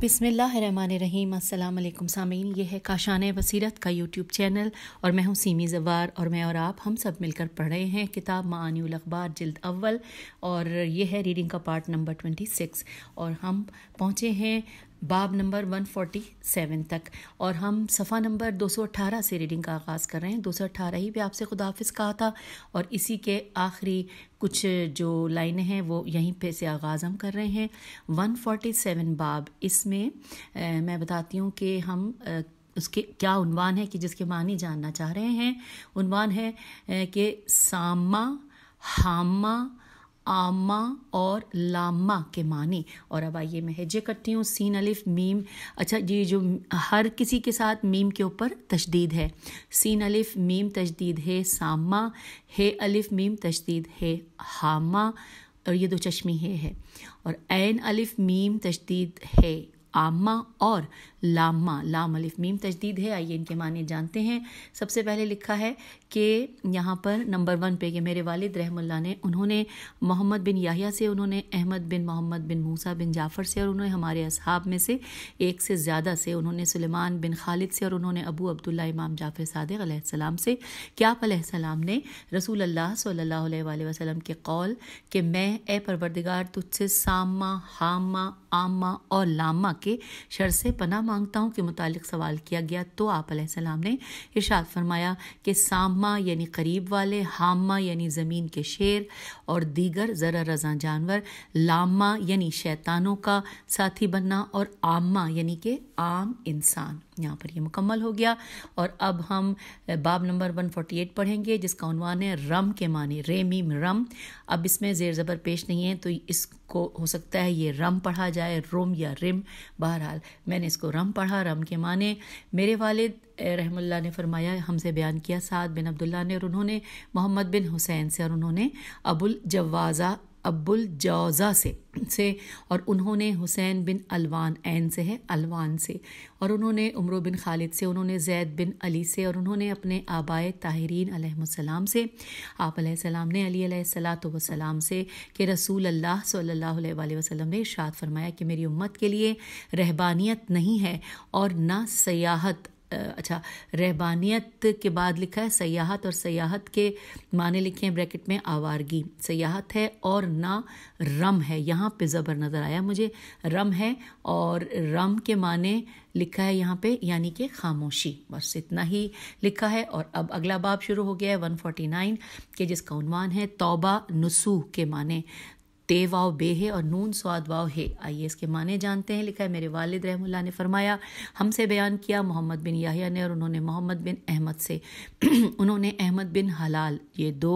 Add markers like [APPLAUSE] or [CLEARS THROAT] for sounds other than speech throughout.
बिसमीम अल्लाम सामीन यह है काशान बसीरत का यूट्यूब चैनल और मैं हूँ सीमी जवार और मैं और आप हम सब मिलकर पढ़ रहे हैं किताब मानी अखबार जल्द अव्वल और यह है रीडिंग का पार्ट नंबर ट्वेंटी सिक्स और हम पहुँचे हैं बाब नंबर 147 तक और हम सफ़ा नंबर 218 से रीडिंग का आगाज़ कर रहे हैं 218 ही पे आपसे खुदाफिस कहा था और इसी के आखिरी कुछ जो लाइनें हैं वो यहीं पे से आगाज़ हम कर रहे हैं 147 बाब इसमें मैं बताती हूँ कि हम आ, उसके क्या उनवान है कि जिसके मानी जानना चाह रहे हैं उनवान है कि सामा हामा आमा और लामा के माने और अब आइए मैं हिजे करती हूँ सीन अलिफ मीम अच्छा ये जो हर किसी के साथ मीम के ऊपर तशदीद है सीन अलिफ मीम तशदीद है सामा हे अलिफ मीम तशदीद है हामा और ये दो चश्मी है है और एन अलिफ मीम तशदीद है आमा और लामा लाम अलिफ मीम तजदीद है आइए इनके माने जानते हैं सबसे पहले लिखा है कि यहाँ पर नंबर वन पे कि मेरे वालिद रहमुल्ला ने उन्होंने मोहम्मद बिन याहिया से उन्होंने अहमद बिन मोहम्मद बिन मूसा बिन जाफ़र से और उन्होंने हमारे असहाब में से एक से ज़्यादा से उन्होंने सुलेमान बिन खालिद से और उन्होंने अबू अब्दुल्ला इमाम जाफ़र सदक़्सलाम से क्या आपसलाम ने रसूल अल्लाह सल्ला वसलम के कौल कि मैं ए परवरदिगार तुझसे सामा हामा आमा और लामा के शर से पनामा मांगताओं के मुतालिक सवाल किया गया तो आप सलाम ने इर्शाद फरमाया कि सामा यानी करीब वाले हामा यानी ज़मीन के शेर और दीगर ज़रा रजा जानवर लामा यानी शैतानों का साथी बनना और आमा यानी कि आम इंसान यहाँ पर ये मुकम्मल हो गया और अब हम बाब नंबर 148 पढ़ेंगे जिसका उनवान है रम के माने रेमी रम अब इसमें ज़ेर ज़बर पेश नहीं है तो इसको हो सकता है ये रम पढ़ा जाए रोम या रिम बहरहाल मैंने इसको रम पढ़ा रम के माने मेरे वालिद रहमल्ला ने फरमाया हमसे बयान किया साद बिन अब्दुल्ला ने और उन्होंने मोहम्मद बिन हुसैन से और उन्होंने अबुल जवाज़ा अब्बुल जौज़ा से से और उन्होंने हुसैन बिन अलवान ऐन से है अलवान से और उन्होंने उमरो बिन खालिद से उन्होंने जैद बिन अली से और उन्होंने अपने आबाए ताहरीन सलाम से आप सलाम ने अली सलात वसलाम से कि रसूल अल्लाह सल्ला वसलम ने इर्शाद फरमाया कि मेरी उम्मत के लिए रहबानियत नहीं है और ना सयाहत अच्छा रहबानियत के बाद लिखा है सयाहत और सयाहत के माने लिखे हैं ब्रैकेट में आवारगी सयाहत है और ना रम है यहाँ पे ज़बर नज़र आया मुझे रम है और रम के माने लिखा है यहाँ पे यानी कि खामोशी बस इतना ही लिखा है और अब अगला बाब शुरू हो गया है 149 के जिसका उनवान है तौबा नसूह के माने ते वाव बे है और नून स्वाद वाव है आइए इसके माने जानते हैं लिखा है मेरे वालिद रहमुल्ला ने फरमाया हमसे बयान किया मोहम्मद बिन याहिया ने और उन्होंने मोहम्मद बिन अहमद से [CLEARS THROAT] उन्होंने अहमद बिन हलाल ये दो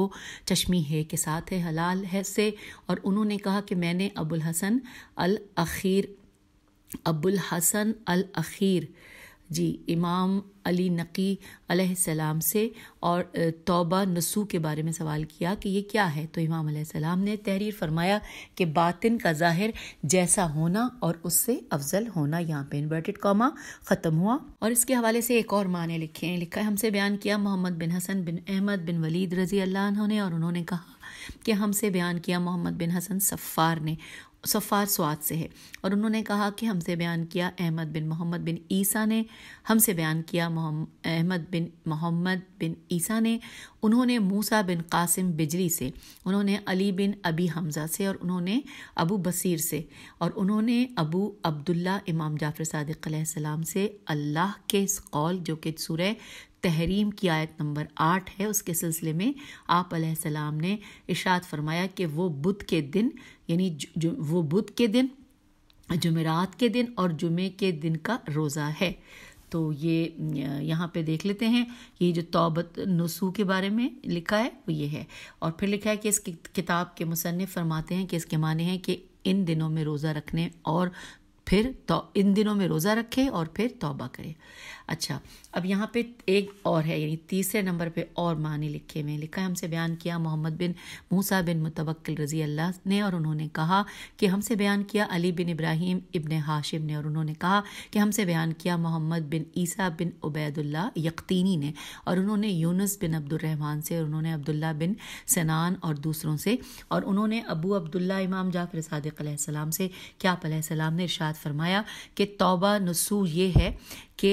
चश्मी है के साथ है हलाल है से और उन्होंने कहा कि मैंने अबुल हसन अल अखीर अबुल हसन अल अखीर जी इमाम अली नकी अलैहिस्सलाम से और तौबा नसू के बारे में सवाल किया कि ये क्या है तो इमाम अलैहिस्सलाम ने तहरीर फरमाया कि बातिन का ज़ाहिर जैसा होना और उससे अफजल होना यहाँ पे इन्वर्टेड कॉमा ख़त्म हुआ और इसके हवाले से एक और माने लिखे हैं लिखा है हमसे बयान किया मोहम्मद बिन हसन बिन अहमद बिन वलीद रज़ी अल्लाह ने और उन्होंने कहा कि हमसे बयान किया मोहम्मद बिन हसन सफ़ार ने सफ़ार स्वाद से है और उन्होंने कहा कि हमसे बयान किया अहमद बिन मोहम्मद बिन ईसा ने हमसे बयान किया अहमद बिन मोहम्मद बिन ईसा ने उन्होंने मूसा बिन कासिम बिजली से उन्होंने अली बिन अबी हमज़ा से और उन्होंने अबू बसीर से और उन्होंने अबू अब्दुल्ला इमाम जाफ़र सदक़ सलाम से अल्लाह के इस कौल जो कि सुरह तहरीम की आयत नंबर आठ है उसके सिलसिले में आप सलाम ने इशात फरमाया कि वो बुध के दिन यानी वो बुध के दिन जुमेरात के दिन और जुमे के दिन का रोज़ा है तो ये यहाँ पे देख लेते हैं ये जो तोबत नसू के बारे में लिखा है वो ये है और फिर लिखा है कि इस किताब के मुसन्फ़ फरमाते हैं कि इसके माने हैं कि इन दिनों में रोज़ा रखने और फिर तो इन दिनों में रोज़ा रखे और फिर तोबा करें अच्छा अब यहाँ पे एक और है यानी तीसरे नंबर पे और मानी लिखे में लिखा है हमसे बयान किया मोहम्मद बिन मूसा बिन मुतवक्ल रजी अल्लाह ने और उन्होंने कहा कि हमसे बयान किया अली बिन इब्राहिम इबन हाशिम ने और उन्होंने कहा कि हमसे बयान किया मोहम्मद बिन ईसा बिन उबैदुल्ला यकतीनी ने और उन्होंने यूनस बिन अब्दुलरहमान से और उन्होंने अब्दुल्ला बिन सनान और दूसरों से और उन्होंने अबू अब्दुल्ला इमाम जाफर सदक से क्या आप ने इर्शाद फरमाया कि तोबा नसू ये है कि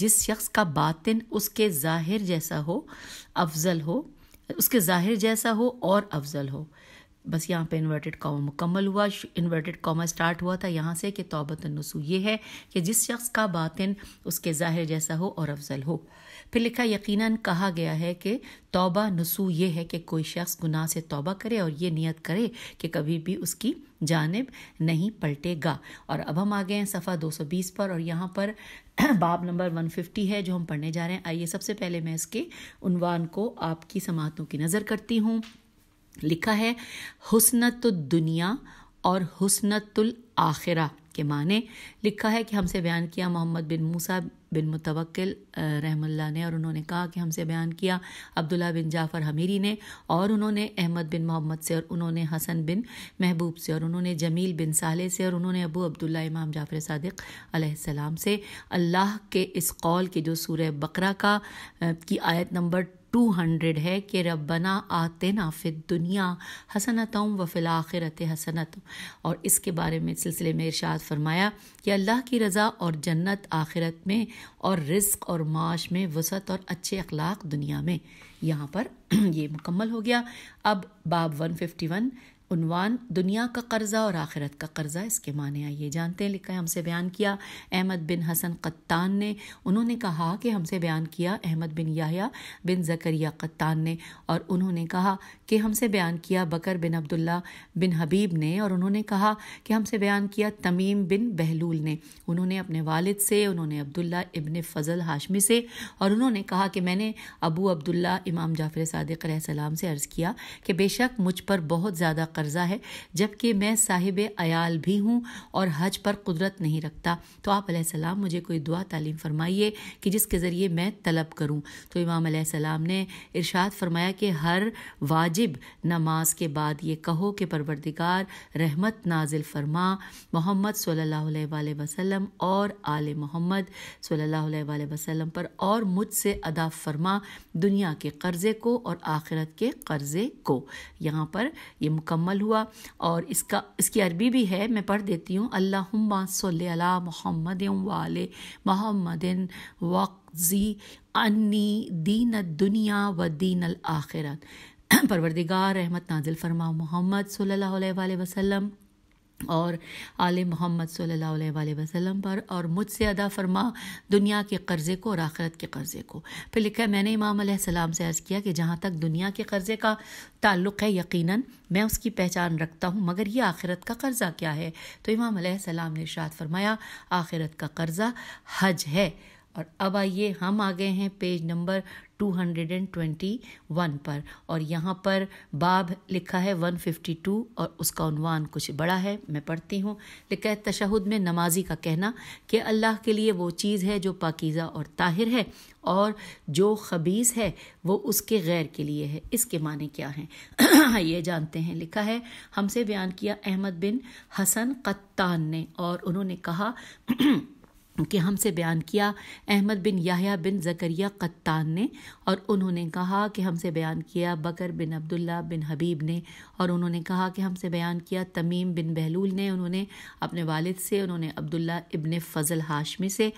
जिस शख्स का बातिन उसके ज़ाहिर जैसा हो अफजल हो उसके ज़ाहिर जैसा हो और अफजल हो बस यहाँ पे इन्वर्टेड कॉमा मुकम्मल हुआ इन्वर्टेड कॉमा स्टार्ट हुआ था यहाँ से कि तोबत नसू ये है कि जिस शख्स का बातिन उसके ज़ाहिर जैसा हो और अफजल हो फिर लिखा यकीनन कहा गया है कि तौबा नसू ये है कि कोई शख्स गुनाह से तौबा करे और ये नियत करे कि कभी भी उसकी जानब नहीं पलटेगा और अब हम आ गए हैं सफ़ा बीस पर और यहाँ पर [CLEARS THROAT] बाब नंबर वन फिफ्टी है जो हम पढ़ने जा रहे हैं आइए सबसे पहले मैं इसके उनवान को आपकी समातों की नज़र करती हूँ लिखा है हुसनत और हुसनतुल आखिरा के माँ ने लिखा है कि हमसे बयान किया मोहम्मद बिन मूसा बिन मुतवक्ल रहमल्ला ने और उन्होंने कहा कि हमसे बयान किया अब्दुल्ला बिन जाफ़र हमीरी ने और उन्होंने अहमद बिन मोहम्मद से और उन्होंने हसन बिन महबूब से और उन्होंने जमील बिन साले से और उन्होंने अबू अब्दुल्ला इमाम जाफ़र सदक से अल्लाह के इस कौल के जो सूर्य बकरा का की आयत नंबर टू हंड्रेड है कि रबना आते ना फिर दुनिया हसनतम व फिल आखिरत हसनत और इसके बारे में सिलसिले में इरशाद फरमाया कि अल्लाह की रज़ा और जन्नत आखिरत में और रिस्क और माश में वसत और अच्छे अखलाक दुनिया में यहाँ पर [CLEARS THROAT] ये मुकम्मल हो गया अब बाब वन फिफ्टी वन उनवान दुनिया का कर्ज़ा और आखिरत का कर्ज़ा इसके माने आइए जानते हैं लिखा है हमसे बयान किया अहमद बिन हसन कत्तान ने उन्होंने कहा कि हमसे बयान किया अहमद बिन याहिया बिन जकरिया कत्तान ने और उन्होंने कहा कि हमसे बयान किया बकर बिन अब्दुल्ला बिन हबीब ने और उन्होंने कहा कि हमसे बयान किया तमीम बिन बहलूल ने उन्होंने अपने वालिद से उन्होंने अब्दुल्ला इबन फजल हाशमी से और उन्होंने कहा कि मैंने अबू अब्दुल्ला इमाम जाफर सदक सलाम से अर्ज़ किया कि बेशक मुझ पर बहुत ज़्यादा कर्ज़ा है जबकि मैं साहिब अयाल भी हूँ और हज पर कुदरत नहीं रखता तो आप सलाम मुझे कोई दुआ तालीम फरमाइए कि जिसके ज़रिए मैं तलब करूँ तो इमाम सलाम ने इरशाद फरमाया कि हर वाजिब वाजिब नमाज के बाद ये कहो कि परवरदिगार रहमत नाजिल फरमा मोहम्मद सल्लल्लाहु अलैहि और आल मोहम्मद सल्लल्लाहु अलैहि पर और मुझसे अदा फरमा दुनिया के कर्ज़े को और आखिरत के कर्ज़े को यहाँ पर यह मुकम्मल हुआ और इसका इसकी अरबी भी है मैं पढ़ देती हूँ अल्लाह सल्ला मोहम्मद वाल मोहम्मद वक्जी अन्नी दीन दुनिया व दीन आखिरत [CLEARS THROAT] परवरदिगार रहमत नाजिल फरमा मोहम्मद सल्ला वसलम और आल मोहम्मद सल्ला वसलम पर और मुझसे अदा फरमा दुनिया के कर्ज़े को और आखरत के कर्ज़े को फिर लिखा है मैंने इमाम सलाम से अर्ज़ किया कि जहाँ तक दुनिया के कर्ज़े का ताल्लुक़ है यकीनन मैं उसकी पहचान रखता हूँ मगर ये आखिरत का कर्ज़ा क्या है तो इमाम सलाम ने इर्शाद फरमाया आखिरत का कर्ज़ा हज है और अब आइए हम आ गए हैं पेज नंबर 221 पर और यहाँ पर बाब लिखा है 152 और उसका उनवान कुछ बड़ा है मैं पढ़ती हूँ लिखा है तशहद में नमाजी का कहना कि अल्लाह के लिए वो चीज़ है जो पाकिज़ा और ताहिर है और जो खबीस है वो उसके गैर के लिए है इसके माने क्या हैं [CLEARS THROAT] ये जानते हैं लिखा है हमसे बयान किया अहमद बिन हसन कत्तान ने और उन्होंने कहा कि हमसे बयान किया अहमद बिन याहिया बिन जकरिया कत्तान ने और उन्होंने कहा कि हमसे बयान किया बकर बिन अब्दुल्ला बिन हबीब ने और उन्होंने कहा कि हमसे बयान किया तमीम बिन बहलूल ने उन्होंने अपने वालिद से उन्होंने अब्दुल्ला इब्ने फजल हाशमी से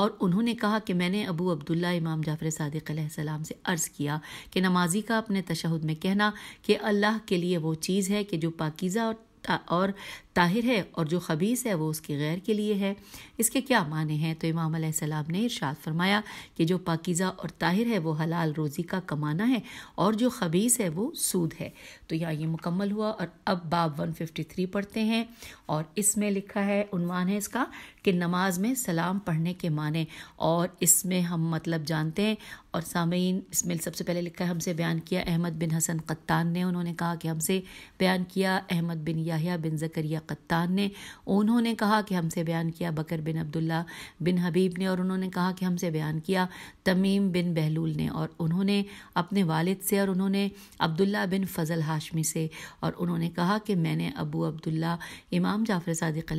और उन्होंने कहा कि मैंने अबू अब्दुल्ला इमाम जाफ़र सदक से अर्ज़ किया कि नमाजी का अपने तशहद में कहना कि अल्लाह के लिए वो चीज़ है कि जो पाकिज़ा और और ताहिर है और जो खबीस है वो उसके गैर के लिए है इसके क्या माने हैं तो इमाम सलाम ने इरशाद फरमाया कि जो पाकिज़ा और ताहिर है वो हलाल रोज़ी का कमाना है और जो खबीस है वो सूद है तो यहाँ ये मुकम्मल हुआ और अब बाब 153 पढ़ते हैं और इसमें लिखा है उनवान है इसका कि नमाज में सलाम पढ़ने के माने और इसमें हम मतलब जानते हैं और सामीन इसमें सबसे पहले लिखा है हमसे बयान किया अहमद बिन हसन कत्तान ने उन्होंने कहा कि हमसे बयान किया अहमद बिन याहिया बिन जकरिया कत्तान ने उन्होंने कहा कि हमसे बयान किया बकर बिन अब्दुल्ला बिन हबीब ने और उन्होंने कहा कि हमसे बयान किया तमीम बिन बहलूल ने और उन्होंने अपने वालिद से और उन्होंने अब्दुल्ला बिन फजल हाशमी से और उन्होंने कहा कि मैंने अबू अब्दुल्ला इमाम जाफ़र सदक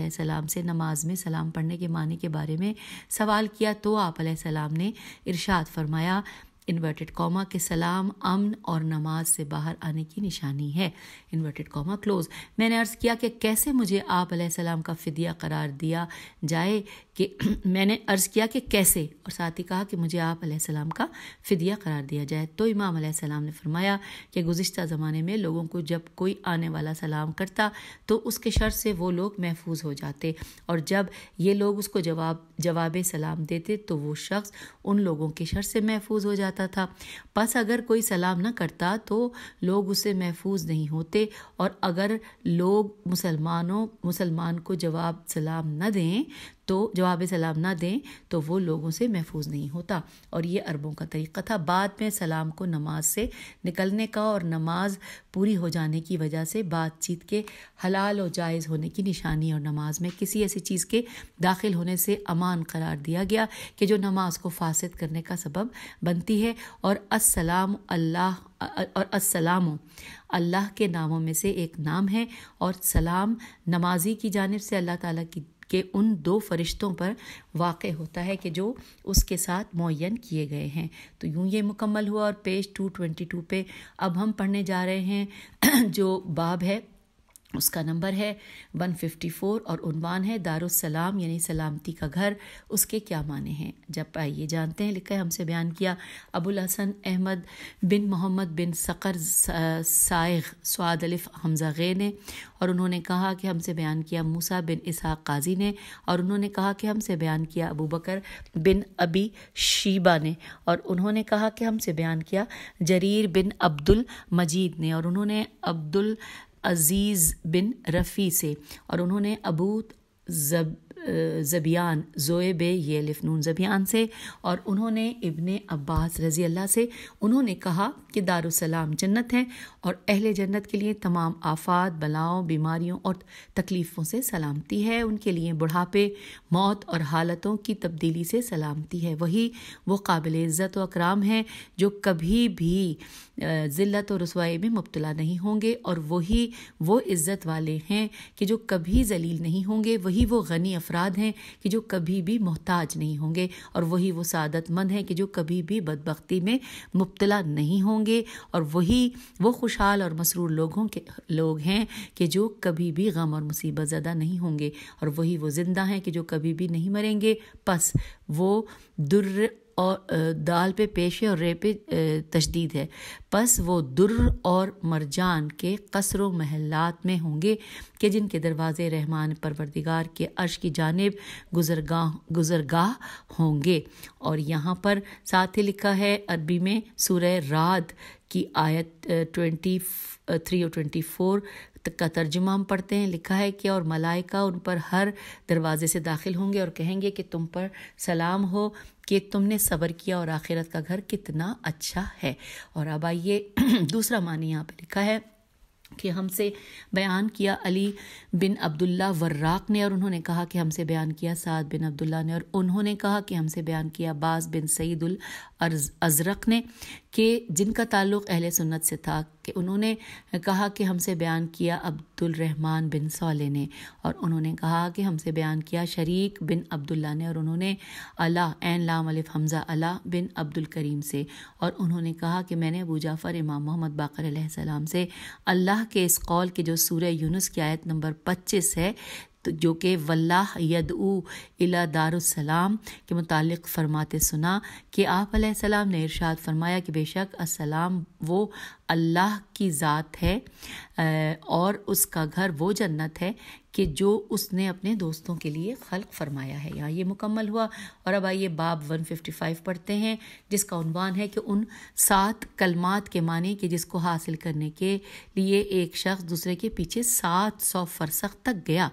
से नमाज में सलाम पढ़ने के माने के बारे में सवाल किया तो आप ने इरशाद फरमाया इन्वर्टेड कॉमा के सलाम अमन और नमाज से बाहर आने की निशानी है इन्वर्टेड कॉमा क्लोज मैंने अर्ज़ किया कि कैसे मुझे आप सलाम का फ़िदिया करार दिया जाए कि [CLEARS THROAT] मैंने अर्ज़ किया कि कैसे और साथ ही कहा कि मुझे आप सलाम का फ़दिया करार दिया जाए तो इमाम सलाम ने फरमाया कि गुज्त ज़माने में लोगों को जब कोई आने वाला सलाम करता तो उसके शर से वो लोग महफूज हो जाते और जब ये लोग उसको जवाब जवाब सलाम देते तो वो शख्स उन लोगों के शर से महफूज हो जाता था बस अगर कोई सलाम ना करता तो लोग उससे महफूज नहीं होते और अगर लोग मुसलमानों मुसलमान को जवाब सलाम न दें तो जवाब सलाम ना दें तो वो लोगों से महफूज नहीं होता और ये अरबों का तरीक़ा था बाद में सलाम को नमाज से निकलने का और नमाज पूरी हो जाने की वजह से बातचीत के हलाल और जायज़ होने की निशानी और नमाज में किसी ऐसी चीज़ के दाखिल होने से अमान करार दिया गया कि जो नमाज को फासद करने का सबब बनती है और असलाम अल्लाह और असलाम अल्लाह के नामों में से एक नाम है और सलाम नमाजी की जानब से अल्लाह ताला की के उन दो फरिश्तों पर वाक़ होता है कि जो उसके साथ मुन किए गए हैं तो यूँ ये मुकम्मल हुआ और पेज टू ट्वेंटी टू पर अब हम पढ़ने जा रहे हैं [CLEARS THROAT] जो बाब है उसका नंबर है 154 और उनवान है दारुसलाम यानी सलामती का घर उसके क्या माने हैं जब आइए जानते हैं लिखा है हमसे बयान किया Abul Hasan Ahmad bin Muhammad bin Saqr साइग स्वाद अलिफ हमजा गे ने और उन्होंने कहा कि हमसे बयान किया मूसा बिन इसहाक काजी ने और उन्होंने कहा कि हमसे बयान किया अबू बकर बिन अबी शीबा ने और उन्होंने कहा कि हमसे बयान किया जरीर बिन अब्दुल मजीद ने और उन्होंने अब्दुल अजीज़ बिन रफ़ी से और उन्होंने अबू जब जबियान जोए बे ये लिफनून जबियान से और उन्होंने इबन अब्बास रज़ी अल्लाह से उन्होंने कहा कि दारुसलाम जन्नत है और अहल जन्नत के लिए तमाम आफात बलाओं बीमारियों और तकलीफ़ों से सलामती है उनके लिए बुढ़ापे मौत और हालतों की तब्दीली से सलामती है वही वो काबिल इज़्ज़त व अकराम हैं जो कभी भी ज़िल्त और रसवाई में मुबतला नहीं होंगे और वही वो इज़्ज़त वाले हैं कि जो कभी जलील नहीं होंगे वही वो गनी अफराद हैं कि जो कभी भी मोहताज नहीं होंगे और वही वो सदतमंद हैं कि जो कभी भी बदबख्ती में मुबतला नहीं होंगे और वही वो खुश खुशहाल और मसरूर लोगों के लोग हैं कि जो कभी भी गम और मुसीबत ज़्यादा नहीं होंगे और वही वो ज़िंदा हैं कि जो कभी भी नहीं मरेंगे बस वो दुर और दाल पे पेशे और रे पे तशदीद है बस वो दुर्र और मरजान के कसर महलात में होंगे कि जिनके दरवाज़े रहमान परवरदिगार के अर्श की जानब गुजरगा गुजरगाह होंगे और यहाँ पर साथ ही लिखा है अरबी में सूर्य रात की आयत ट्वेंटी थ्री और ट्वेंटी फोर का तर्जुमा हम पढ़ते हैं लिखा है कि और मलाइका उन पर हर दरवाजे से दाखिल होंगे और कहेंगे कि तुम पर सलाम हो कि तुमने सब्र किया और आखिरत का घर कितना अच्छा है और अब आइए [CLEARS THROAT] दूसरा मानी यहाँ पे लिखा है कि हमसे बयान किया अली बिन अब्दुल्ला वर्राक ने और उन्होंने कहा कि हमसे बयान किया साद बिन अब्दुल्ला ने और उन्होंने कहा कि हमसे बयान किया बास बिन सईदुल अजरक ने कि जिनका ताल्लुक़ अहल सुन्नत से था कि उन्होंने कहा कि हमसे बयान किया अब्दुल रहमान बिन सोले ने और उन्होंने कहा कि हमसे बयान किया शरीक बिन अब्दुल्ला ने और उन्होंने अला एन लाम अलिफ हमज़ा अला बिन अब्दुल करीम से और उन्होंने कहा कि मैंने अबू जाफ़र इमाम मोहम्मद बाकर सलाम से अल्लाह के इस कौल के जो सूर्य यूनुस की आयत नंबर पच्चीस है तो जो कि वल्लाह यदऊ इला दारुसलाम के मुतालिक फरमाते सुना कि आप ने इरशाद फरमाया कि बेशक असलाम वो अल्लाह की ज़ात है और उसका घर वो जन्नत है कि जो उसने अपने दोस्तों के लिए खल़ फरमाया है यहाँ ये मुकम्मल हुआ और अब आइए बाब 155 पढ़ते हैं जिसका उनवान है कि उन सात कलमात के माने कि जिसको हासिल करने के लिए एक शख्स दूसरे के पीछे सात सौ फरसख तक गया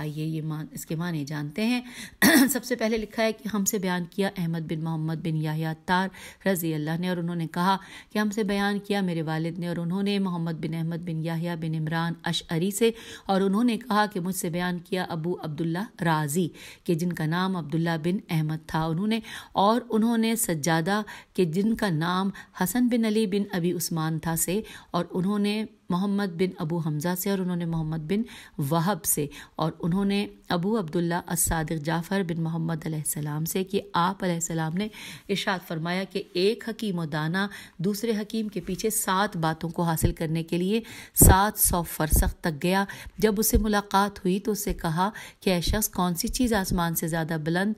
आइए ये मान इसके माने जानते हैं [CLEARS THROAT] सबसे पहले लिखा है कि हमसे बयान किया अहमद बिन मोहम्मद बिन याहिया तार रजी अल्लाह ने और उन्होंने कहा कि हमसे बयान किया मेरे वाल खालिद ने और उन्होंने मोहम्मद बिन अहमद बिन याहिया बिन इमरान अशअरी से और उन्होंने कहा कि मुझसे बयान किया अबू अब्दुल्ला राजी कि जिनका नाम अब्दुल्ला बिन अहमद था उन्होंने और उन्होंने सज्जादा कि जिनका नाम हसन बिन अली बिन अबी उस्मान था से और उन्होंने मोहम्मद बिन अबू हमज़ा से और उन्होंने मोहम्मद बिन वहब से और उन्होंने अबू अब्दुल्ला असाद जाफ़र बिन मोहम्मद सलाम से कि आप सलाम ने इशाद फरमाया कि एक हकीम दाना दूसरे हकीम के पीछे सात बातों को हासिल करने के लिए सात सौ फरसख तक गया जब उससे मुलाकात हुई तो उससे कहा कि ऐ शख्स कौन सी चीज़ आसमान से ज़्यादा बुलंद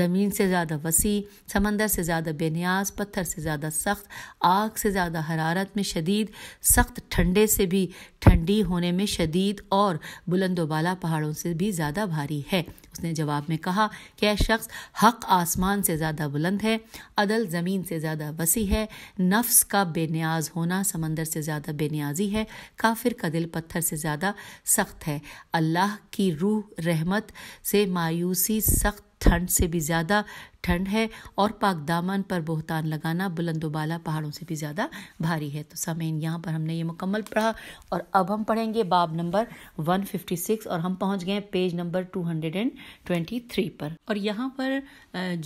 ज़मीन से ज़्यादा वसी समंदर से ज़्यादा बेनियाज पत्थर से ज़्यादा सख्त आग से ज़्यादा हरारत में शदीद सख्त ठंडे से भी ठंडी होने में शदीद और बुलंदोबाला पहाड़ों से भी ज़्यादा भारी है उसने जवाब में कहा कि यह शख्स हक आसमान से ज़्यादा बुलंद है अदल ज़मीन से ज़्यादा वसी है नफ्स का बेनियाज होना समंदर से ज़्यादा बेनियाजी है काफिर का दिल पत्थर से ज़्यादा सख्त है अल्लाह की रूह रहमत से मायूसी सख्त ठंड से भी ज़्यादा ठंड है और पाक दामन पर बोहतान लगाना बुलंदोबाला पहाड़ों से भी ज़्यादा भारी है तो सामीन यहाँ पर हमने ये मुकम्मल पढ़ा और अब हम पढ़ेंगे बाब नंबर 156 और हम पहुँच गए पेज नंबर 223 पर और यहाँ पर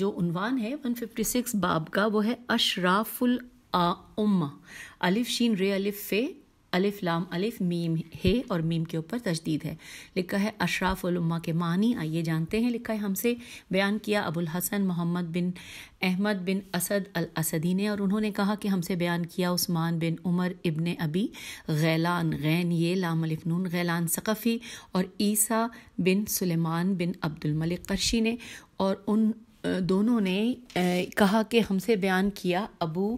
जो उनवान है 156 बाब का वो है अशराफुल आ उम्मा अलिफ शीन रे अलिफ फे अलिफ लाम अलिफ मीम है और मीम के ऊपर तजदीद है लिखा है अशराफ़ुल्मा के मानी आइए जानते हैं लिखा है हमसे बयान किया अबुल हसन मोहम्मद बिन अहमद बिन असद अल असदी ने और उन्होंने कहा कि हमसे बयान किया Usman bin Umar ibn Abi Ghailan गैन ये लाम अलिफनून गैलान सकफ़ी और ईसा बिन सुलेमान बिन अब्दुलमलिक करशी ने और उन दोनों ने कहा कि हमसे बयान किया अबू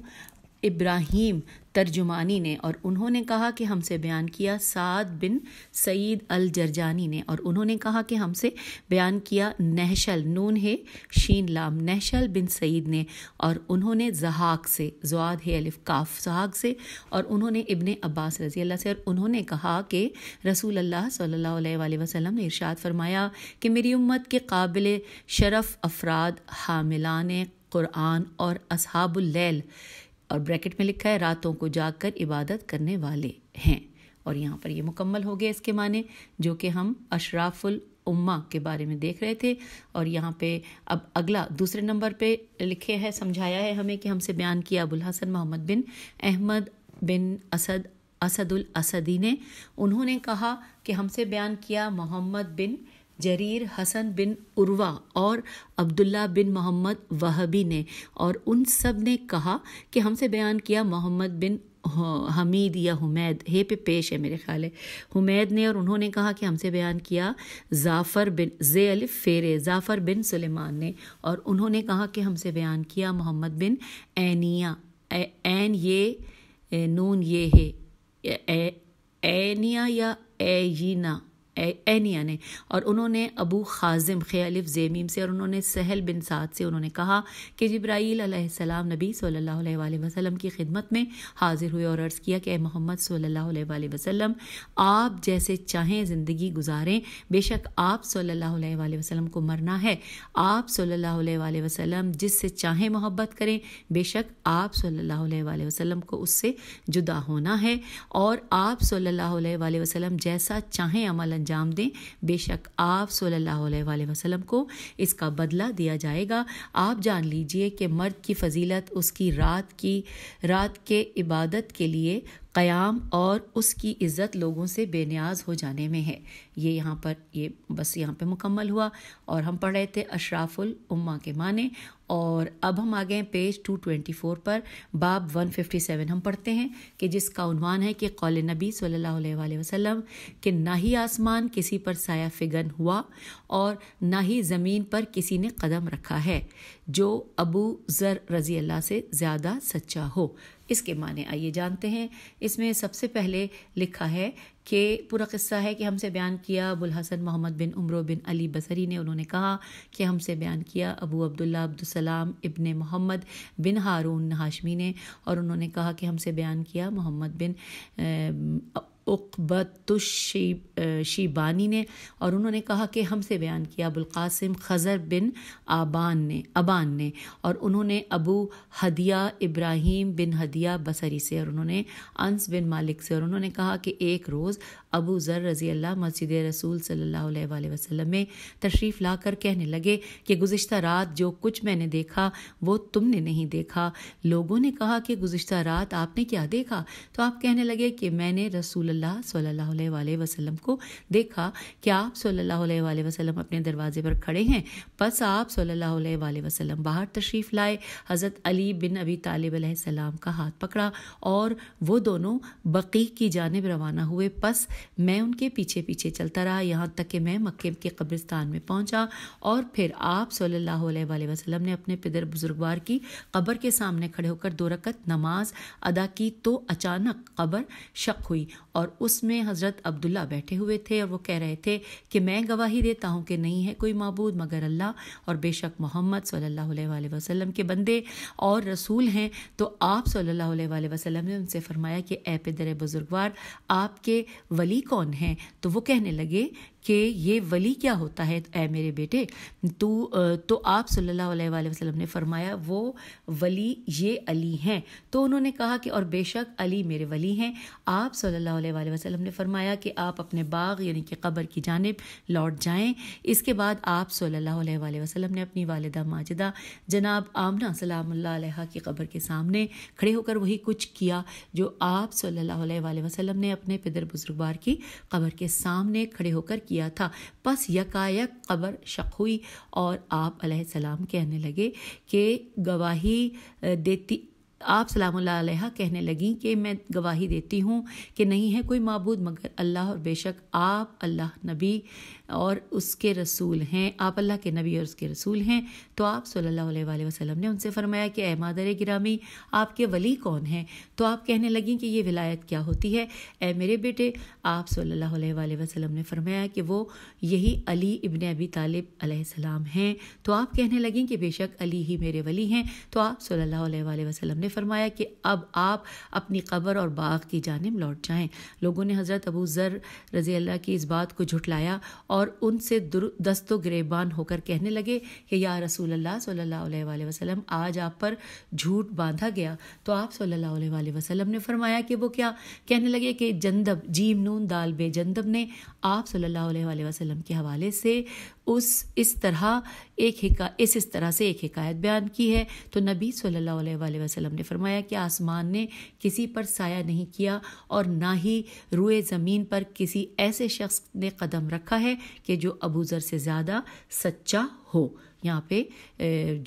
इब्राहिम तर्जुमानी ने और उन्होंने कहा कि हमसे बयान किया साद बिन सईद अल जरजानी ने और उन्होंने कहा कि हमसे बयान किया नहशल नून है शीन लाम नहशल बिन सईद ने और उन्होंने जहाक से जवाद है अलिफ काफ जहाक से और उन्होंने इबन अब्बास रजी अल्लाह से और उन्होंने कहा कि रसूल अल्लाह सल्ला वसलम ने इरशाद फरमाया कि मेरी उम्मत के काबिल शरफ अफराद हामिलान क़ुरान और असहाबुल्लैल और ब्रैकेट में लिखा है रातों को कर इबादत करने वाले हैं और यहाँ पर ये मुकम्मल हो गया इसके माने जो कि हम अशराफुल उम्मा के बारे में देख रहे थे और यहाँ पे अब अगला दूसरे नंबर पे लिखे है समझाया है हमें कि हमसे बयान किया अबुल हसन मोहम्मद बिन अहमद बिन असद असदुल असदी ने उन्होंने कहा कि हमसे बयान किया मोहम्मद बिन जरीर हसन बिन उर्वा और अब्दुल्ला बिन मोहम्मद वहबी ने और उन सब ने कहा कि हमसे बयान किया मोहम्मद बिन हमीद या हुमैद हे पे पेश है मेरे ख्याल हुमैद ने और उन्होंने कहा कि हमसे बयान किया जाफ़र बिन जे अलिफ फेरे जाफ़र बिन सुलेमान ने और उन्होंने कहा कि हमसे बयान किया मोहम्मद बिन एनिया ए, एन ये ए, नून ये है एनिया या एना एनिया ने और उन्होंने अबू खाजिम खेलिफ जेमीम से और उन्होंने सहल बिन साद से उन्होंने कहा कि जब्राईल नबी सल्ला वसलम की खिदमत में हाजिर हुए और अर्ज़ किया कि मोहम्मद सल्ला वसलम आप जैसे चाहें ज़िंदगी गुजारें बेशक आप सल्ला वसलम को मरना है आप सल्ला वसलम जिससे चाहें मोहब्बत करें बेशक आप सल्ला वसलम को उससे जुदा होना है और आप सल्ला वसलम जैसा चाहें अमल अंजाम दें बेशक आप सल्लल्लाहु अलैहि वसल्लम को इसका बदला दिया जाएगा आप जान लीजिए कि मर्द की फजीलत उसकी रात की रात के इबादत के लिए क़याम और उसकी इज़्ज़त लोगों से बेनियाज हो जाने में है ये यहाँ पर ये बस यहाँ पे मुकम्मल हुआ और हम पढ़ रहे थे अशराफुल उम्मा के माने और अब हम आ गए पेज 224 पर बाब 157 हम पढ़ते हैं कि जिसका उनवान है कि कौल नबी सल्लल्लाहु अलैहि वसल्लम कि ना ही आसमान किसी पर साया फिगन हुआ और ना ही ज़मीन पर किसी ने कदम रखा है जो अबू ज़र रज़ी अल्लाह से ज़्यादा सच्चा हो इसके माने आइए जानते हैं इसमें सबसे पहले लिखा है कि पूरा किस्सा है कि हमसे बयान किया अबुल हसन मोहम्मद बिन उम्र बिन अली बसरी ने उन्होंने कहा कि हमसे बयान किया अबू अब्दुल्ला अब्दुलसलाम इबन मोहम्मद बिन हारून हाशमी ने और उन्होंने कहा कि हमसे बयान किया मोहम्मद बिन उकबतुशीबानी ने और उन्होंने कहा कि हमसे बयान किया अबुल्कासिम खज़र बिन आबान ने अबान ने और उन्होंने अबू हदिया इब्राहिम बिन हदिया बसरी से और उन्होंने अंस बिन मालिक से और उन्होंने कहा कि एक रोज़ अबू ज़र रज़ी अल्लाह मस्जिद रसूल सल्ला वसलम में तशरीफ़ ला कर कहने लगे कि गुज्त रात जो कुछ मैंने देखा वो तुमने नहीं देखा लोगों ने कहा कि गुज्त रात आपने क्या देखा तो आप कहने लगे कि मैंने रसूल रसोल्ला सल्ला वसलम को देखा कि आप सल्ला वसलम अपने दरवाजे पर खड़े हैं बस आप सल्ला वसलम बाहर तशरीफ़ लाए हज़रत अली बिन अबी तालिब सलाम का हाथ पकड़ा और वो दोनों बकी की जानब रवाना हुए बस मैं उनके पीछे पीछे चलता रहा यहाँ तक कि मैं मक्के के कब्रिस्तान में पहुँचा और फिर आप सल्ला वसलम ने अपने पिदर बुजुर्गवार की कब्र के सामने खड़े होकर दो रकत नमाज अदा की तो अचानक कब्र शक हुई और और उसमें हज़रत अब्दुल्ला बैठे हुए थे और वो कह रहे थे कि मैं गवाही देता हूँ कि नहीं है कोई मबूद मगर अल्लाह और बेशक मोहम्मद सल्ला वसलम के बंदे और रसूल हैं तो आप सल्ला वसलम ने उनसे फरमाया कि ए दर बुज़ुर्गवार आपके वली कौन हैं तो वो कहने लगे कि ये वली क्या होता है ऐ मेरे बेटे तो तो आप सल्लल्लाहु अलैहि वसल्लम ने फरमाया वो वली ये अली हैं तो उन्होंने कहा कि और बेशक अली मेरे वली हैं आप सल्लल्लाहु अलैहि वसल्लम ने फरमाया कि आप अपने बाग यानी कि कब्र की जानब लौट जाएं इसके बाद आप सल्लल्लाहु अलैहि वसल्लम ने अपनी वालदा माजदा जनाब आमना सलाम की कब्र के सामने खड़े होकर वही कुछ किया जो आप सल्लल्लाहु अलैहि वसल्लम ने अपने पिदर बुजुर्गवार की कब्र के सामने खड़े होकर किया था बस यकायक कबर शक हुई और आप सलाम कहने लगे कि गवाही देती आप सलामुल्लाह कहने लगी कि मैं गवाही देती हूँ कि नहीं है कोई मबूद मगर अल्लाह और बेशक आप अल्लाह नबी और उसके रसूल हैं आप अल्लाह के नबी और उसके रसूल हैं तो आप सल्लल्लाहु अलैहि वसल्लम ने उनसे फरमाया कि ए मादर गिरामी आपके वली कौन हैं तो आप कहने लगें कि ये विलायत क्या होती है ए मेरे बेटे आप सल्ला वसलम ने फरमाया कि वो यही अली इबन अबी तालब सलाम हैं तो आप कहने लगें कि बेशक अली ही मेरे वली हैं तो आप सल्ला वसलम ने ने फरमाया कि अब आप अपनी कब्र और बाग की जानब लौट जाएं लोगों ने हज़रत अबू ज़र रज़ी अल्लाह की इस बात को झुटलाया और उनसे दस्तो गिरेबान होकर कहने लगे कि या रसूल अल्लाह सल्ला वसलम आज आप पर झूठ बांधा गया तो आप सल्ला वसलम ने फरमाया कि वो क्या कहने लगे कि जंदब जीम नून दाल बे जंदब ने आप सल्ला वसलम के हवाले से उस इस तरह एक हिका इस इस तरह से एक हिकायत बयान की है तो नबी सल्लल्लाहु अलैहि वसल्लम ने फरमाया कि आसमान ने किसी पर साया नहीं किया और ना ही रुए ज़मीन पर किसी ऐसे शख्स ने कदम रखा है कि जो अबू ज़र से ज़्यादा सच्चा हो यहाँ पे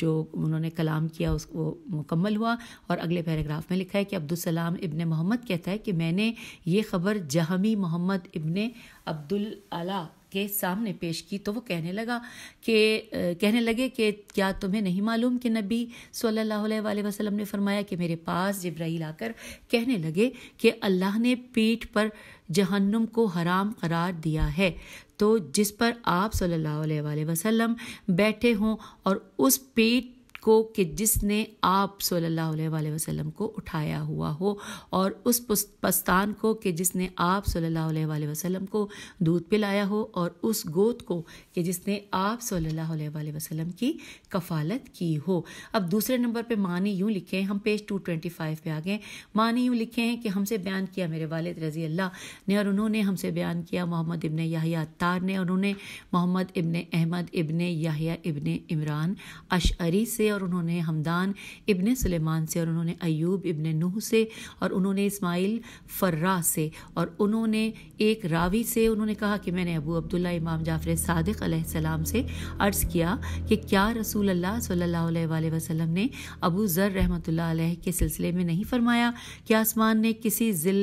जो उन्होंने कलाम किया उस वो मुकम्मल हुआ और अगले पैराग्राफ में लिखा है कि अब्दुलसलाम इब्ने मोहम्मद कहता है कि मैंने ये खबर जहमी मोहम्मद इब्ने अब्दुल अला के सामने पेश की तो वो कहने लगा कि कहने लगे कि क्या तुम्हें नहीं मालूम कि नबी सल्लल्लाहु अलैहि वसल्लम ने फरमाया कि मेरे पास जब्राइल आकर कहने लगे कि अल्लाह ने पीठ पर जहन्नुम को हराम करार दिया है तो जिस पर आप सल्लल्लाहु अलैहि वसल्लम बैठे हों और उस पीठ को कि जिसने आप सल्लल्लाहु अलैहि वसल्लम को उठाया हुआ हो और उस पस्तान को कि जिसने आप सल्लल्लाहु अलैहि वसल्लम को दूध पिलाया हो और उस गोद को कि जिसने आप सल्लल्लाहु अलैहि वसल्लम की कफालत की हो अब दूसरे नंबर पे मानी यूँ लिखे हैं हम पेज टू ट्वेंटी फाइव पे आ गए मानी यूँ लिखे हैं कि हमसे बयान किया मेरे वालद रजी अल्लाह ने और उन्होंने हमसे बयान किया मोहम्मद इबन याहिया तार ने और उन्होंने मोहम्मद इबन अहमद इबन याहिया इबन इमरान अशअरी से और उन्होंने हमदान इबन सुलेमान से और उन्होंने अयूब इबन नूह से और उन्होंने इस्माइल फर्रा से और उन्होंने एक रावी से उन्होंने कहा कि मैंने अबू अब्दुल्ला इमाम जाफ़र सादिक सलाम से अर्ज़ किया कि क्या रसूल अल्लाह सल्ला अलैहि ने अबू ज़र रहमतुल्लाह अलैह के सिलसिले में नहीं फरमाया कि आसमान ने किसी जिल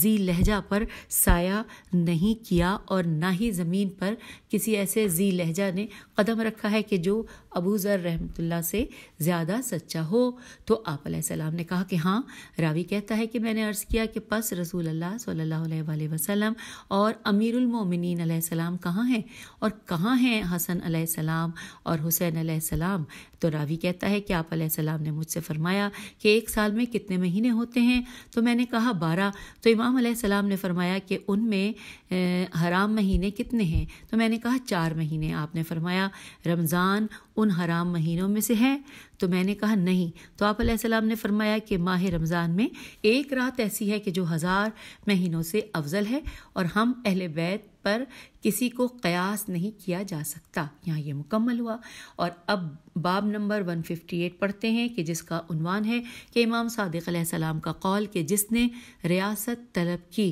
जी लहजा पर साया नहीं किया और ना ही ज़मीन पर किसी ऐसे जी लहजा ने कदम रखा है कि जो अबूज़र रहमतुल्ला से ज़्यादा सच्चा हो तो आप सलाम ने कहा कि हाँ रावी कहता है कि मैंने अर्ज़ किया कि पस रसूल अल्लाह सल्लल्लाहु अलैहि वसल्लम और अमीरमिन सलाम कहाँ हैं और कहाँ हैं हसन सलाम और हुसैन सलाम तो रावी कहता है कि आप सलाम ने मुझसे फरमाया कि एक साल में कितने महीने होते हैं तो मैंने कहा बारह तो इमाम सलाम ने फरमाया कि उनमें हराम महीने कितने हैं तो मैंने कहा चार महीने आपने फरमाया रमज़ान उन हराम महीनों में से है तो मैंने कहा नहीं तो आप सलाम ने फरमाया कि माह रमज़ान में एक रात ऐसी है कि जो हज़ार महीनों से अफजल है और हम अहले बैत पर किसी को कयास नहीं किया जा सकता यहाँ ये मुकम्मल हुआ और अब बाब नंबर 158 पढ़ते हैं कि जिसका उनवान है कि इमाम सादिक सलाम का कौल कि जिसने रियासत तलब की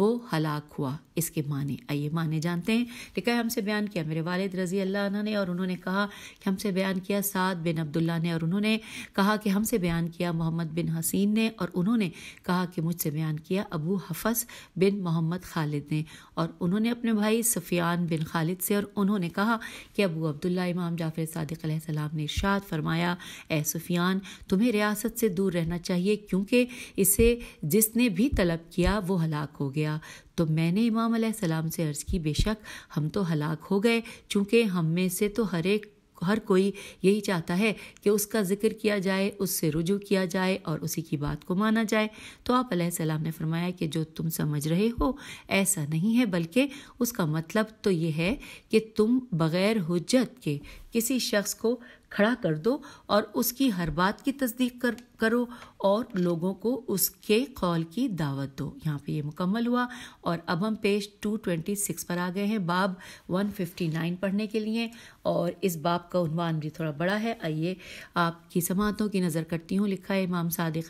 वो हलाक हुआ इसके माने आइए माने जानते हैं लिखा है हमसे बयान किया मेरे वालिद रजी अल्लाह ने और उन्होंने कहा कि हमसे बयान किया साद बिन अब्दुल्ला ने और उन्होंने कहा कि हमसे बयान किया मोहम्मद बिन हसीन ने और उन्होंने कहा कि मुझसे बयान किया अबू हफस बिन मोहम्मद खालिद ने और उन्होंने ने अपने भाई सफियान बिन खालिद से और उन्होंने कहा कि अबू अब्दुल्ला इमाम जाफर सदक़ सलाम ने इर्शाद फरमाया ए सुफियान तुम्हें रियासत से दूर रहना चाहिए क्योंकि इसे जिसने भी तलब किया वो हलाक हो गया तो मैंने इमाम सलाम से अर्ज़ की बेशक हम तो हलाक हो गए चूँकि हम में से तो हर एक हर कोई यही चाहता है कि उसका जिक्र किया जाए उससे रुजू किया जाए और उसी की बात को माना जाए तो आप सलाम ने फरमाया कि जो तुम समझ रहे हो ऐसा नहीं है बल्कि उसका मतलब तो ये है कि तुम बग़ैर हजत के किसी शख्स को खड़ा कर दो और उसकी हर बात की तस्दीक कर करो और लोगों को उसके कौल की दावत दो यहाँ पे ये मुकम्मल हुआ और अब हम पेज 226 पर आ गए हैं बाब 159 पढ़ने के लिए और इस बाब का उनवान भी थोड़ा बड़ा है आइए आपकी समातों की नज़र करती हूँ लिखा है इमाम सादिक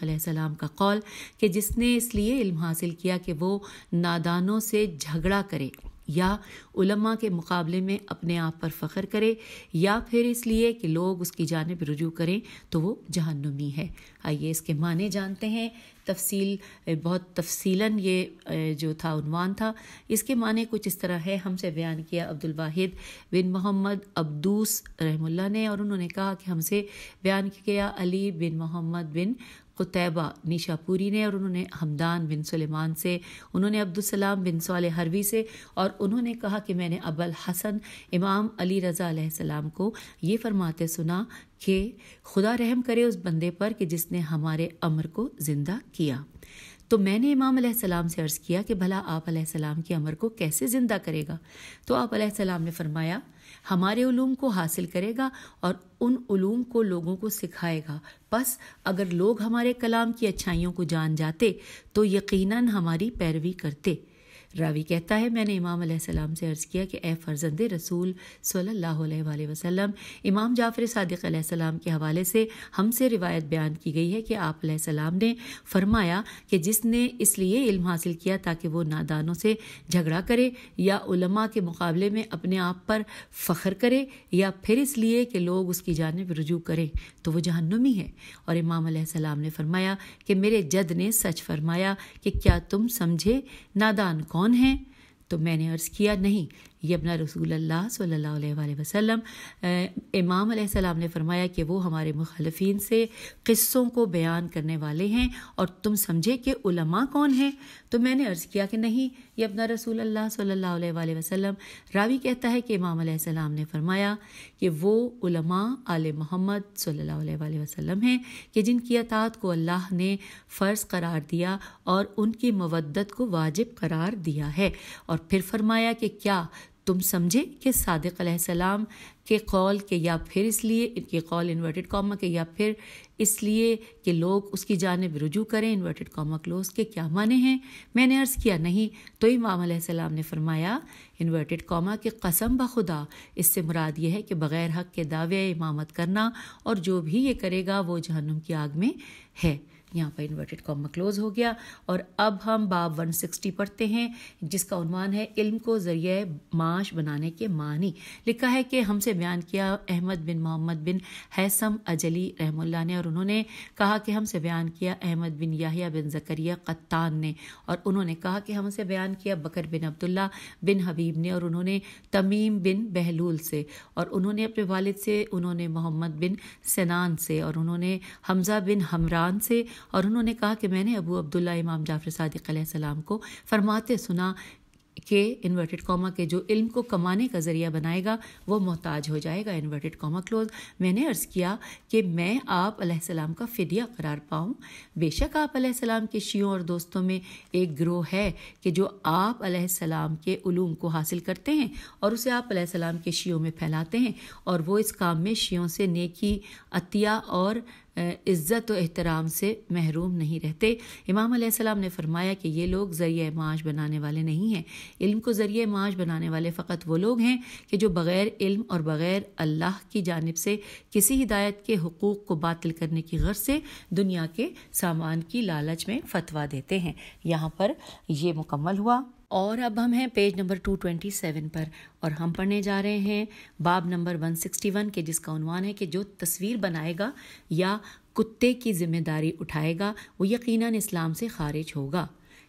का कौल कि जिसने इसलिए इल्म हासिल किया कि वो नादानों से झगड़ा करे या उलमा के मुकाबले में अपने आप पर फ़ख्र करे या फिर इसलिए कि लोग उसकी जानब रुजू करें तो वो जहनुमी है आइए इसके माने जानते हैं तफसील बहुत तफसीला ये जो था उनवान था इसके माने कुछ इस तरह है हमसे बयान किया अब्दुल वाहिद बिन मोहम्मद अब्दूस रहमुल्ला ने और उन्होंने कहा कि हमसे बयान किया अली बिन मोहम्मद बिन कुतैबा निशापुरी ने और उन्होंने हमदान बिन सुलेमान से उन्होंने अब्दुलसलाम बिन सौल हरवी से और उन्होंने कहा कि मैंने अबल हसन इमाम अली रज़ा सलाम को ये फरमाते सुना कि खुदा रहम करे उस बंदे पर कि जिसने हमारे अमर को ज़िंदा किया तो मैंने इमाम सलाम से अर्ज़ किया कि भला आप सलाम की अमर को कैसे ज़िंदा करेगा तो आप सलाम ने फरमाया हमारे उलूम को हासिल करेगा और उन उलूम को लोगों को सिखाएगा बस अगर लोग हमारे कलाम की अच्छाइयों को जान जाते तो यकीनन हमारी पैरवी करते रावी कहता है मैंने इमाम सलाम से अर्ज़ किया कि ए फ़र्जंद रसूल सल्ला वसलम इमाम जाफ़र सदक सलाम के हवाले से हमसे रिवायत बयान की गई है कि आप सलाम ने फरमाया कि जिसने इसलिए इल्म हासिल किया ताकि वो नादानों से झगड़ा करे या उलमा के मुकाबले में अपने आप पर फ़ख्र करे या फिर इसलिए कि लोग उसकी जानब रजू करें तो वह जहनुमी है और इमाम सलाम ने फरमाया कि मेरे जद ने सच फरमाया कि क्या तुम समझे नादान कौन कौन हैं तो मैंने अर्ज़ किया नहीं ये अपना रसूल अल्लाह सल्ला वसम इमाम सलाम ने फरमाया कि वो हमारे मुखालफी से किस्सों को बयान करने वाले हैं और तुम समझे कि उलमा कौन हैं तो मैंने अर्ज़ किया कि नहीं ये अपना रसूल अल्लाह अलैहि वसम रावी कहता है कि इमाम सलाम ने फरमाया कि वो उलमा आले मोहम्मद सल्ला वसल्लम हैं कि जिनकी अतात को अल्लाह ने फ़र्ज़ करार दिया और उनकी मवदत को वाजिब करार दिया है और फिर फरमाया कि क्या तुम समझे कि सादिक सलाम के कौल के या फिर इसलिए के कौल इन्वर्टेड कॉमा के या फिर इसलिए कि लोग उसकी जानब रुजू करें इन्वर्टेड कॉमा क्लोज के क्या माने हैं मैंने अर्ज़ किया नहीं तो इमाम सलाम ने फरमाया इन्वर्टेड कॉमा के कसम ब खुदा इससे मुराद यह है कि बग़ैर हक के दावे इमामत करना और जो भी ये करेगा वो जहनुम की आग में है यहाँ पर इन्वर्टेड कॉमा क्लोज हो गया और अब हम बाब 160 पढ़ते हैं जिसका उनवान है इल्म को ज़रिए माश बनाने के मानी लिखा है कि हमसे बयान किया अहमद बिन मोहम्मद बिन हैसम अजली रहमुल्ला ने और उन्होंने कहा कि हमसे बयान किया अहमद बिन याहिया बिन जकरिया कत्तान ने और उन्होंने कहा कि हमसे बयान किया बकर बिन अब्दुल्ला बिन हबीब ने और उन्होंने तमीम बिन बहलूल से और उन्होंने अपने वालिद से उन्होंने मोहम्मद बिन सनान से और उन्होंने हमजा बिन हमरान से और उन्होंने कहा कि मैंने अबू अब्दुल्ला इमाम जाफर सदक सलाम को फरमाते सुना के इन्वर्टेड कॉमा के जो इल्म को कमाने का ज़रिया बनाएगा वो मोहताज हो जाएगा इन्वर्टेड कॉमा क्लोज मैंने अर्ज़ किया कि मैं आप सलाम का फ़िदिया करार पाऊँ बेशक आप सलाम के शियों और दोस्तों में एक ग्रोह है कि जो आप सलाम के ूम को हासिल करते हैं और उसे आप सलाम के शियों में फैलाते हैं और वो इस काम में शियों से नेकी अतिया और इज़्ज़त एहतराम से महरूम नहीं रहते इमाम सलाम ने फरमाया कि ये लोग ज़रिए माश बनाने वाले नहीं हैं इल्म को ज़रिए माश बनाने वाले फ़कत वो लोग हैं कि जो बग़ैर इल्म और बग़ैर अल्लाह की जानब से किसी हिदायत के हकूक़ को बातिल करने की गर्ज से दुनिया के सामान की लालच में फतवा देते हैं यहाँ पर यह मुकम्मल हुआ और अब हम हैं पेज नंबर 227 पर और हम पढ़ने जा रहे हैं बाब नंबर 161 के जिसका उनवान है कि जो तस्वीर बनाएगा या कुत्ते की जिम्मेदारी उठाएगा वो यकीनन इस्लाम से खारिज होगा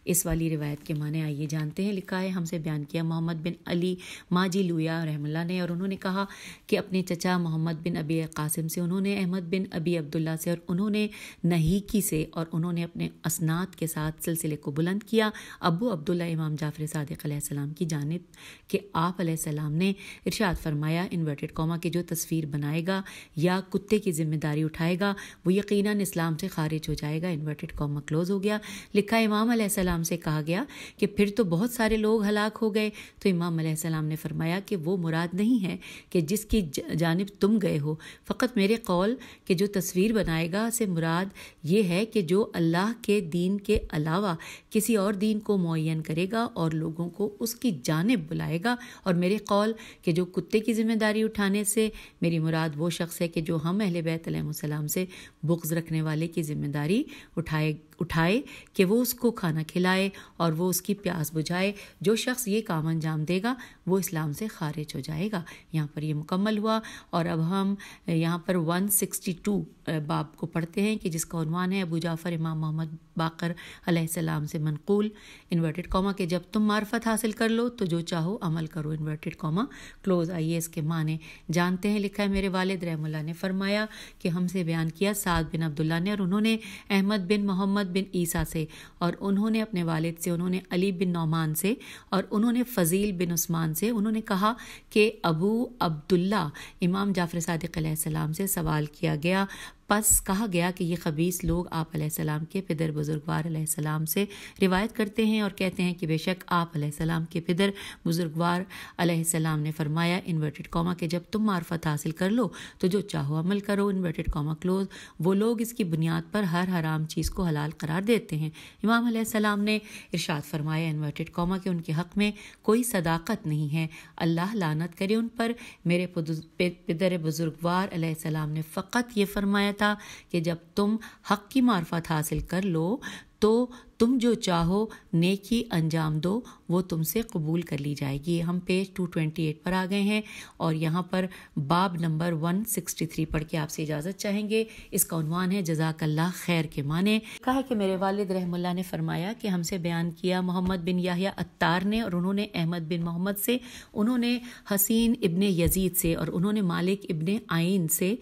इस वाली रिवायत के माने आइए जानते हैं लिखा है हमसे बयान किया मोहम्मद बिन अली माजी लुया रहमल्ला ने और उन्होंने कहा कि अपने चचा मोहम्मद बिन अबी कासिम से उन्होंने अहमद बिन अबी अब्दुल्ला से और उन्होंने नहीकी से और उन्होंने अपने असनाद के साथ सिलसिले को बुलंद किया अबू अब्दुल्ला इमाम जाफर सदक़म की जानब के आप सलाम ने इर्शाद फरमाया इन्वर्टेड कॉमा की जो तस्वीर बनाएगा या कुत्ते की जिम्मेदारी उठाएगा वो यकीन इस्लाम से खारिज हो जाएगा इन्वर्टेड कॉमा क्लोज हो गया लिखा इमाम सलाम से कहा गया कि फिर तो बहुत सारे लोग हलाक हो गए तो इमाम सलाम ने फरमाया कि वो मुराद नहीं है कि जिसकी जानब तुम गए हो फ़कत मेरे कौल कि जो तस्वीर बनाएगा से मुराद ये है कि जो अल्लाह के दीन के अलावा किसी और दीन को मुन करेगा और लोगों को उसकी जानब बुलाएगा और मेरे कौल के जो कुत्ते की जिम्मेदारी उठाने से मेरी मुराद वो शख्स है कि जो हम अहल बैतम से बुग्ज़ रखने वाले की जिम्मेदारी उठाए उठाए कि वो उसको खाना खिला खिलाए और वो उसकी प्यास बुझाए जो शख्स ये काम अंजाम देगा वो इस्लाम से खारिज हो जाएगा यहाँ पर ये मुकम्मल हुआ और अब हम यहाँ पर 162 बाब को पढ़ते हैं कि जिसका उनवान है अबू जाफ़र इमाम मोहम्मद बाकर सलाम से मनकूल इन्वर्टेड कॉमा के जब तुम मार्फत हासिल कर लो तो जो चाहो अमल करो इन्वर्टेड कॉमा क्लोज आइए इसके माने जानते हैं लिखा है मेरे वालिद रहमुल्ला ने फरमाया कि हमसे बयान किया साद बिन अब्दुल्ला ने और उन्होंने अहमद बिन मोहम्मद बिन ईसा से और उन्होंने अपने वालिद से उन्होंने अली बिन नौमान से और उन्होंने फजील बिन उस्मान से उन्होंने कहा कि अबू अब्दुल्ला इमाम जाफर सदक सलाम से सवाल किया गया पस कहा गया कि ये खबीस लोग आप सलाम के पिदर बुजुर्गवार सलाम से रिवायत करते हैं और कहते हैं कि बेशक आप सलाम के पिदर बुजुर्गवार सलाम ने फरमाया इन्वर्टेड कॉमा के जब तुम मार्फत हासिल कर लो तो जो चाहो अमल करो इन्वर्टेड कॉमा क्लोज वो लोग इसकी बुनियाद पर हर हराम चीज़ को हलाल करार देते हैं इमाम सलाम ने इरशाद फरमाया इन्वर्टेड कॉमा के उनके हक में कोई सदाकत नहीं है अल्लाह लानत करे उन पर मेरे पिदर बुजुर्गवार सलाम ने फ़कत ये फरमाया था कि जब तुम हक की मार्फत हासिल कर लो तो तुम जो चाहो नेकी अंजाम दो वो तुमसे कबूल कर ली जाएगी हम पेज 228 पर आ गए हैं और यहाँ पर बाब नंबर 163 पढ़ के आपसे इजाज़त चाहेंगे इसका उनवान है जजाकल्ला खैर के माने कहा कि मेरे वालिद रहमुल्ला ने फरमाया कि हमसे बयान किया मोहम्मद बिन याहिया अत्तार ने और उन्होंने अहमद बिन मोहम्मद से उन्होंने हसीन इबन यजीद से और उन्होंने मालिक इबन आइन से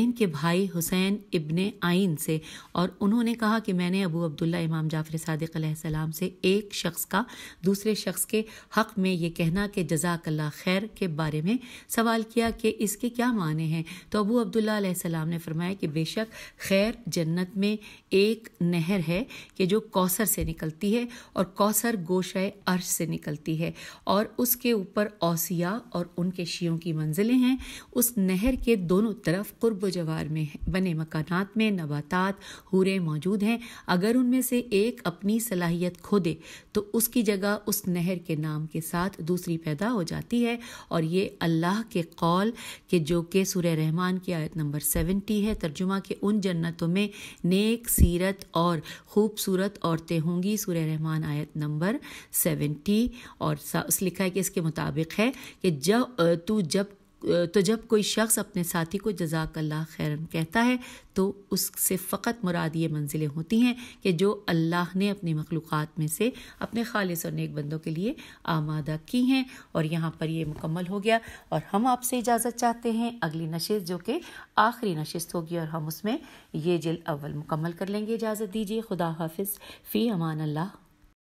ऐन के भाई हुसैन इबन आइन से और उन्होंने कहा कि मैंने अबू अब्दुल्ला इमाम जाफर सदक सलाम से एक शख्स का दूसरे शख्स के हक़ में ये कहना कि जजाकल्ला खैर के बारे में सवाल किया कि इसके क्या माने हैं तो अबू अब्दुल्लाम ने फरमाया कि बेशक खैर जन्नत में एक नहर है कि जो कौसर से निकलती है और कौसर गोशय अर्श से निकलती है और उसके ऊपर औसिया और उनके शियों की मंजिलें हैं उस नहर के दोनों तरफ कुर्ब जवार में बने मकानात में नबातात हूरें मौजूद हैं अगर उनमें से एक अपनी सलाहियत खो दे तो उसकी जगह उस नहर के नाम के साथ दूसरी पैदा हो जाती है और ये अल्लाह के कौल के जो कि सूर्य रहमान की आयत नंबर सेवेंटी है तर्जुमा के उन जन्नतों में नेक सीरत और खूबसूरत औरतें होंगी सूर्य रहमान आयत नंबर सेवेंटी और उस लिखा है कि इसके मुताबिक है कि जब तू जब तो जब कोई शख्स अपने साथी को जजाक जजाकल्ला खैरन कहता है तो उससे फ़कत मुराद ये मंजिलें होती हैं कि जो अल्लाह ने अपनी मखलूक़ात में से अपने खालिस और नेक बंदों के लिए आमादा की हैं और यहाँ पर ये मुकम्मल हो गया और हम आपसे इजाज़त चाहते हैं अगली नशस्त जो कि आखिरी नशस्त होगी और हम उसमें ये जिल अव्वल मुकम्मल कर लेंगे इजाज़त दीजिए खुदा हाफ फ़ी अमान अल्लाह